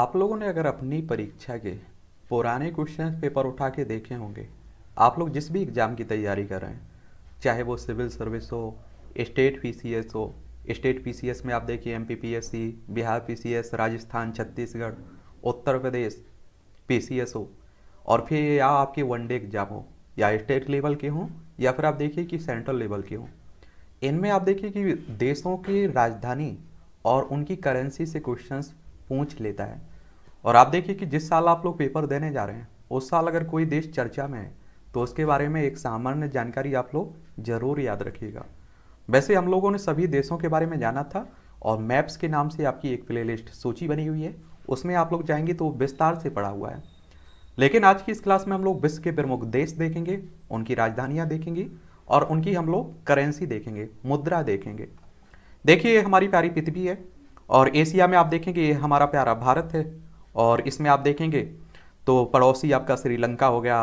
आप लोगों ने अगर अपनी परीक्षा के पुराने क्वेश्चन पेपर उठा के देखे होंगे आप लोग जिस भी एग्ज़ाम की तैयारी कर रहे हैं चाहे वो सिविल सर्विस हो स्टेट पी हो स्टेट पी में आप देखिए M Bihar P Rajasthan Chhattisgarh Uttar Pradesh P हो और फिर या आपके वन डे एग्ज़ाम हो या स्टेट लेवल के हों या फिर आप देखिए कि सेंट्रल लेवल के हों इनमें आप देखिए कि देशों की राजधानी और उनकी करेंसी से क्वेश्चंस पूछ लेता है और आप देखिए कि जिस साल आप लोग पेपर देने जा रहे हैं उस साल अगर कोई देश चर्चा में है तो उसके बारे में एक सामान्य जानकारी आप लोग ज़रूर याद रखिएगा वैसे हम लोगों ने सभी देशों के बारे में जाना था और मैप्स के नाम से आपकी एक प्ले सूची बनी हुई है उसमें आप लोग जाएंगे तो विस्तार से पढ़ा हुआ है लेकिन आज की इस क्लास में हम लोग विश्व के प्रमुख देश देखेंगे उनकी राजधानियाँ देखेंगे और उनकी हम लोग करेंसी देखेंगे मुद्रा देखेंगे देखिए हमारी प्यारी पृथ्वी है और एशिया में आप देखेंगे ये हमारा प्यारा भारत है और इसमें आप देखेंगे तो पड़ोसी आपका श्रीलंका हो गया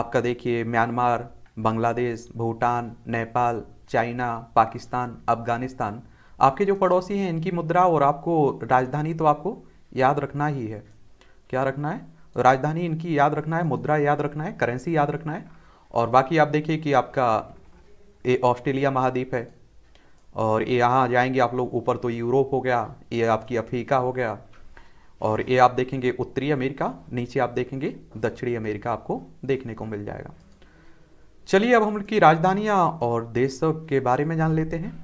आपका देखिए म्यांमार बांग्लादेश भूटान नेपाल चाइना पाकिस्तान अफगानिस्तान आपके जो पड़ोसी हैं इनकी मुद्रा और आपको राजधानी तो आपको याद रखना ही है क्या रखना है राजधानी इनकी याद रखना है मुद्रा याद रखना है करेंसी याद रखना है और बाकी आप देखिए कि आपका ये ऑस्ट्रेलिया महाद्वीप है और ये यहाँ जाएंगे आप लोग ऊपर तो यूरोप हो गया ये आपकी अफ्रीका हो गया और ये आप देखेंगे उत्तरी अमेरिका नीचे आप देखेंगे दक्षिणी अमेरिका आपको देखने को मिल जाएगा चलिए अब हम की राजधानियाँ और देश के बारे में जान लेते हैं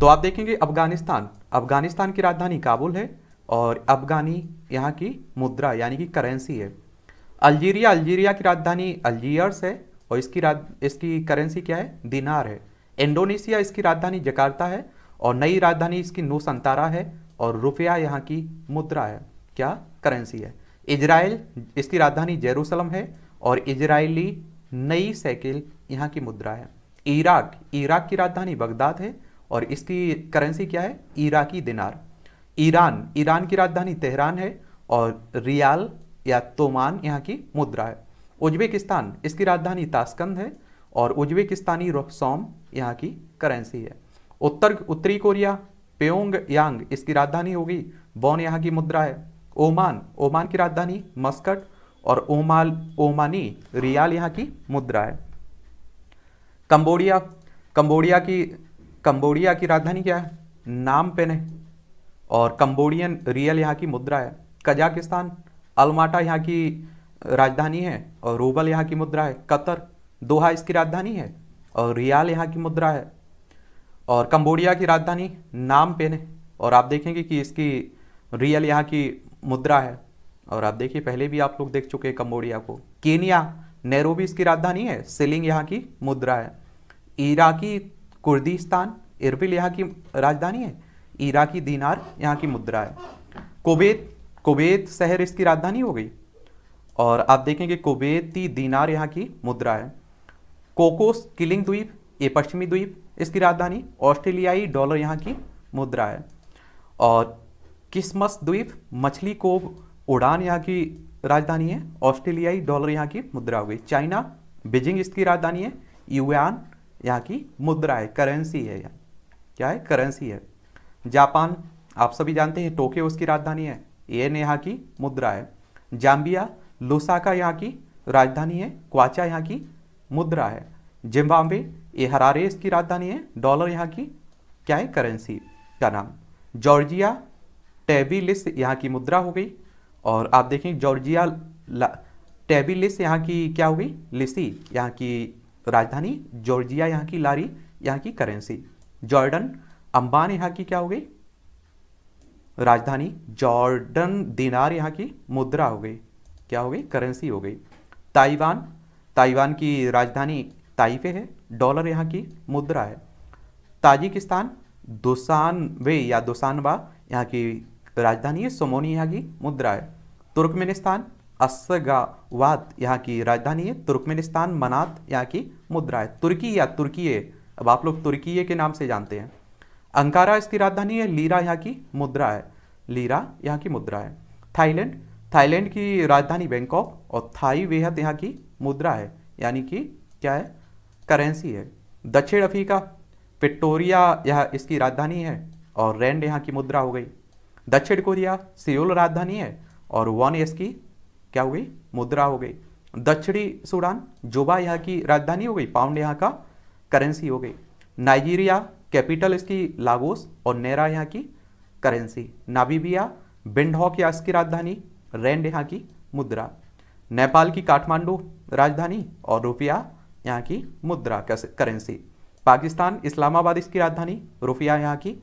तो आप देखेंगे अफगानिस्तान अफगानिस्तान की राजधानी काबुल है और अफगानी यहाँ की मुद्रा यानी कि करेंसी है अल्जीरिया अल्जीरिया की राजधानी अल्जीयर्स है और इसकी राज इसकी करेंसी क्या है दिनार है इंडोनेशिया इसकी राजधानी जकार्ता है और नई राजधानी इसकी नो संतारा है और रुपया यहाँ की मुद्रा है क्या करेंसी है इजराइल इसकी राजधानी जेरूसलम है और इजरायली नई सैकिल यहाँ की मुद्रा है इराक इराक की राजधानी बगदाद है और इसकी करेंसी क्या है इराकी दिनार ईरान ईरान की राजधानी तेहरान है और रियाल या तोमान यहाँ की मुद्रा है उज्बेकिस्तान इसकी राजधानी ताशकंद है और उज्बेकिस्तानी रोहसोम यहाँ की करेंसी है उत्तर उत्तरी कोरिया प्योंग यांग इसकी राजधानी होगी बॉन यहाँ की मुद्रा है ओमान ओमान की राजधानी मस्कट और ओमाल ओमानी रियाल यहाँ की मुद्रा है कंबोडिया कंबोडिया की कंबोडिया की राजधानी क्या है नाम पेन है और कंबोडियन रियल यहाँ की मुद्रा है कजाकिस्तान अलमाटा यहाँ की राजधानी है और रूबल यहाँ की मुद्रा है कतर दोहा इसकी राजधानी है और रियाल यहाँ की मुद्रा है और कंबोडिया की राजधानी नाम पेन है और आप देखेंगे कि इसकी रियल यहाँ की मुद्रा है और आप देखिए पहले भी आप लोग देख चुके हैं कंबोडिया को केनिया भी इसकी राजधानी है सिलिंग यहाँ की मुद्रा है इराकी कुर्दिस्तान इरबिल यहाँ की राजधानी है इराकी दीनार यहाँ की मुद्रा है कोबेत कोबेत शहर इसकी राजधानी हो गई और आप देखेंगे कोबेती दीनार यहाँ की मुद्रा है कोकोस किलिंग द्वीप ये पश्चिमी द्वीप इसकी राजधानी ऑस्ट्रेलियाई डॉलर यहाँ की मुद्रा है और किसमस द्वीप मछली को उड़ान यहाँ की राजधानी है ऑस्ट्रेलियाई डॉलर यहाँ की मुद्रा हुई चाइना बीजिंग इसकी राजधानी है यूएन यहाँ की मुद्रा है करेंसी है यहाँ क्या है करेंसी है जापान आप सभी जानते हैं टोक्यो उसकी राजधानी है एन यहाँ की मुद्रा है जाम्बिया लुसाका यहाँ की राजधानी है क्वाचा यहाँ की मुद्रा है जिम्बाब्वे ये हरारे इसकी राजधानी है डॉलर यहाँ की क्या है करेंसी का नाम जॉर्जिया टेबिलिस यहाँ की मुद्रा हो गई और आप देखें जॉर्जिया टेबिलिस यहाँ की क्या हो गई लिसी यहाँ की राजधानी जॉर्जिया यहाँ की लारी यहाँ की करेंसी जॉर्डन अम्बान यहाँ की क्या हो गई राजधानी जॉर्डन दिनार यहाँ की मुद्रा हो गई क्या हो गई करेंसी हो गई ताइवान ताइवान की राजधानी ताइपे है डॉलर यहाँ की मुद्रा है ताजिकिस्तान दोसानवे या दोसानवा यहाँ की राजधानी है सोमोनी यहाँ की मुद्रा है तुर्कमेनिस्तान असगावात यहाँ की राजधानी है तुर्कमेनिस्तान मनात यहाँ की मुद्रा है तुर्की या तुर्की अब आप लोग तुर्की के नाम से जानते हैं अंकारा इसकी राजधानी है लीरा यहाँ की मुद्रा है लीरा यहाँ की मुद्रा है थाईलैंड थाईलैंड की राजधानी बैंकॉक और थाई बेहद यहाँ की मुद्रा है यानी कि क्या है करेंसी है दक्षिण अफ्रीका विक्टोरिया यह इसकी राजधानी है और रेंड यहाँ की मुद्रा हो गई दक्षिण कोरिया सियोल राजधानी है और वन इसकी क्या हो गई मुद्रा हो गई दक्षिणी सूडान जोबा यहाँ की राजधानी हो गई पाउंड यहाँ का करेंसी हो गई नाइजीरिया कैपिटल इसकी लागोस और नेरा यहाँ की करेंसी नाबीबिया बिंडहॉक या इसकी राजधानी रेंड यहाँ की मुद्रा नेपाल की काठमांडू राजधानी और रुपया यहाँ की मुद्रा करेंसी पाकिस्तान इस्लामाबाद इसकी राजधानी रुपया यहाँ की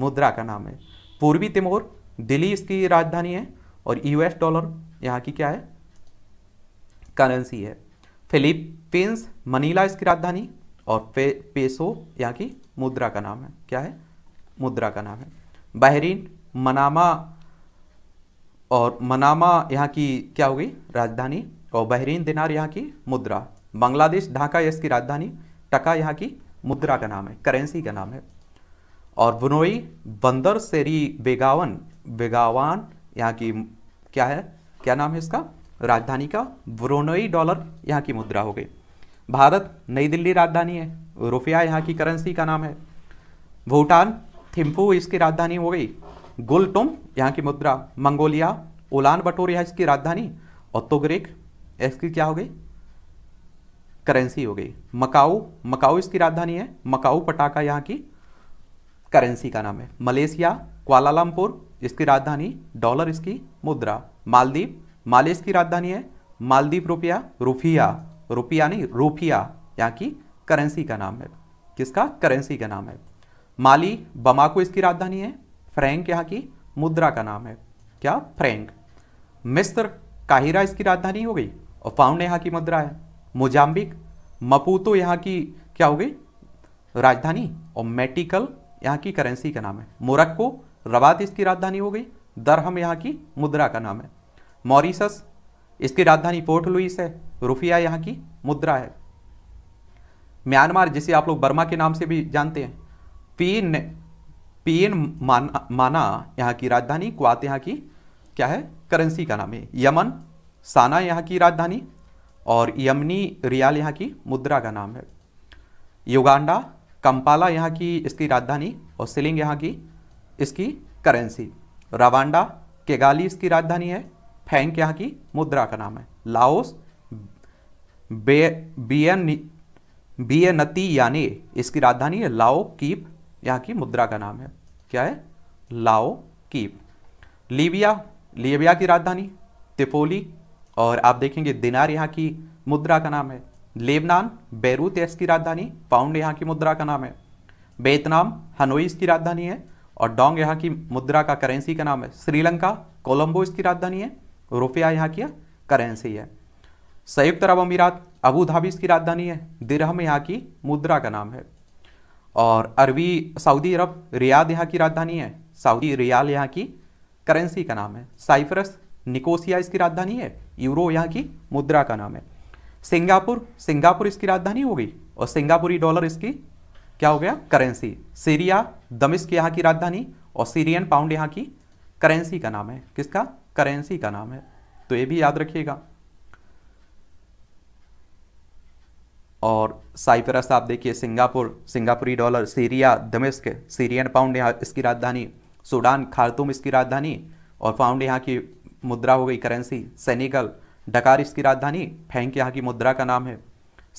मुद्रा का नाम है पूर्वी तिमोर दिल्ली इसकी राजधानी है और यूएस डॉलर यहाँ की क्या है करेंसी है फिलीपींस मनीला इसकी राजधानी और पे, पेसो यहाँ की मुद्रा का नाम है क्या है मुद्रा का नाम है बहरीन मनामा और मनामा यहाँ की क्या हो गई राजधानी और बहरीन दिनार यहाँ की मुद्रा बांग्लादेश ढाका इसकी राजधानी टका यहाँ की मुद्रा का नाम है करेंसी का नाम है और बुनोई बंदर सेरी बेगावन बेगावान यहाँ की क्या है क्या नाम है इसका राजधानी का ब्रोनोई डॉलर यहाँ की मुद्रा हो गई भारत नई दिल्ली राजधानी है रुपया यहाँ की करेंसी का नाम है भूटान थिम्पू इसकी राजधानी हो गई गुलटुम यहाँ की मुद्रा मंगोलिया उलान बटोर यहाँ इसकी राजधानी और तुगरिक इसकी क्या हो गई करेंसी हो गई मकाऊ मकाऊ इसकी राजधानी है मकाऊ पटाखा यहाँ की करेंसी का नाम है मलेशिया क्वालालमपुर इसकी राजधानी डॉलर इसकी मुद्रा मालदीव मालेस की राजधानी है मालदीव रुपया रुफिया रुपया नहीं रूफिया यहाँ की करेंसी का नाम है किसका करेंसी का नाम है माली बमाको इसकी राजधानी है फ्रैंक यहाँ की मुद्रा का नाम है क्या फ्रैंक मिस्र काहिरा इसकी राजधानी हो गई और फाउंड यहाँ की मुद्रा है मोजाम्बिक मपूतो यहाँ की क्या हो गई राजधानी और मेटिकल यहाँ की करेंसी का नाम है मोरक्को रबात इसकी राजधानी हो गई दरहम यहाँ की मुद्रा का नाम है मॉरिसस इसकी राजधानी पोर्ट लुइस है रुफिया यहाँ की मुद्रा है म्यांमार जिसे आप लोग बर्मा के नाम से भी जानते हैं पी पेन मान, माना यहाँ की राजधानी क्वात यहाँ की क्या है करेंसी का नाम है यमन साना यहाँ की राजधानी और यमनी रियाल यहाँ की मुद्रा का नाम है युगांडा कंपाला यहाँ की इसकी राजधानी और सिलिंग यहाँ की इसकी करेंसी रवांडा केगाली इसकी राजधानी है फैंक यहाँ की मुद्रा का नाम है लाओस बे बियन बियनती यानी इसकी राजधानी है लाओ कीप यहाँ की मुद्रा का नाम है क्या है लाओ कीप लीबिया लीबिया की राजधानी तिपोली और आप देखेंगे दिनार यहाँ की मुद्रा का नाम है लेबनान बैरूत देश की राजधानी पाउंड यहाँ की मुद्रा का नाम है बेतनाम हनोई इसकी राजधानी है और डोंग यहाँ की मुद्रा का करेंसी का नाम है श्रीलंका कोलंबो इसकी राजधानी है रुपया यहाँ की करेंसी है संयुक्त अरब अमीरात अबू धाबी इसकी राजधानी है दिरहम यहाँ की मुद्रा का नाम है और अरबी सऊदी अरब रियाद यहाँ की राजधानी है सऊदी रियाल यहाँ की करेंसी का नाम है साइफ्रस निकोसिया इसकी राजधानी है यूरो यहाँ की मुद्रा का नाम है सिंगापुर सिंगापुर इसकी राजधानी हो गई और सिंगापुरी डॉलर इसकी क्या हो गया करेंसी सीरिया दमिश्क यहाँ की राजधानी और सीरियन पाउंड यहाँ की करेंसी का नाम है किसका करेंसी का नाम है तो ये भी याद रखिएगा और साइप्रस आप देखिए सिंगापुर सिंगापुरी डॉलर सीरिया दमिश्क सीरियन पाउंड यहाँ इसकी राजधानी सूडान खारतूम इसकी राजधानी और पाउंड यहाँ की मुद्रा हो गई करेंसी सैनिकल डकार इसकी राजधानी फेंक यहाँ की मुद्रा का नाम है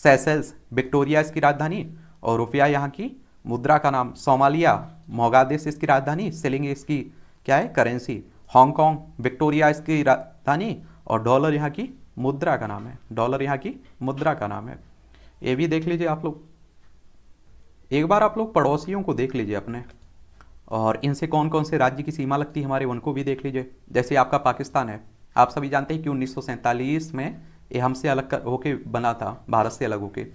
सेसेल्स विक्टोरिया इसकी राजधानी और रुपया यहाँ की मुद्रा का नाम सोमालिया मोगादेश इसकी राजधानी सिलिंग इसकी क्या है करेंसी हांगकॉन्ग विक्टोरिया इसकी राजधानी और डॉलर यहाँ की मुद्रा का नाम है डॉलर यहाँ की मुद्रा का नाम है ये भी देख लीजिए आप लोग एक बार आप लोग पड़ोसियों को देख लीजिए अपने और इनसे कौन कौन से राज्य की सीमा लगती है हमारे उनको भी देख लीजिए जैसे आपका पाकिस्तान है आप सभी जानते हैं कि उन्नीस में ये हमसे अलग कर होके बना था भारत से अलग होके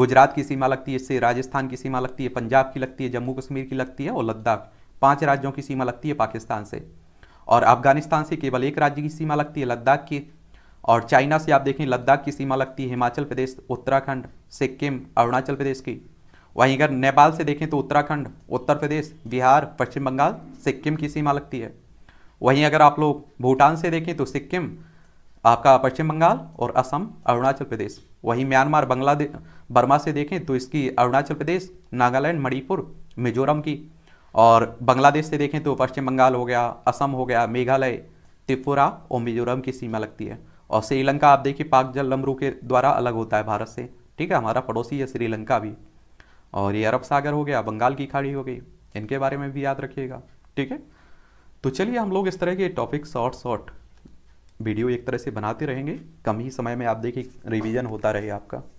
गुजरात की सीमा लगती है इससे राजस्थान की सीमा लगती है पंजाब की लगती है जम्मू कश्मीर की लगती है और लद्दाख पांच राज्यों की सीमा लगती है पाकिस्तान से और अफगानिस्तान से केवल एक राज्य की सीमा लगती है लद्दाख की और चाइना से आप देखें लद्दाख की सीमा लगती है हिमाचल प्रदेश उत्तराखंड सिक्किम अरुणाचल प्रदेश की वहीं अगर नेपाल से देखें तो उत्तराखंड उत्तर प्रदेश बिहार पश्चिम बंगाल सिक्किम की सीमा लगती है वहीं अगर आप लोग भूटान से देखें तो सिक्किम आपका पश्चिम बंगाल और असम अरुणाचल प्रदेश वहीं म्यांमार बांग्लादेश बर्मा से देखें तो इसकी अरुणाचल प्रदेश नागालैंड मणिपुर मिजोरम की और बांग्लादेश से देखें तो पश्चिम बंगाल हो गया असम हो गया मेघालय त्रिपुरा और मिजोरम की सीमा लगती है और श्रीलंका आप देखिए पाक जल लमरू के द्वारा अलग होता है भारत से ठीक है हमारा पड़ोसी है श्रीलंका भी और ये अरब सागर हो गया बंगाल की खाड़ी हो गई इनके बारे में भी याद रखिएगा ठीक है तो चलिए हम लोग इस तरह के टॉपिक शॉर्ट शॉर्ट वीडियो एक तरह से बनाते रहेंगे कम ही समय में आप देखिए रिविजन होता रहे आपका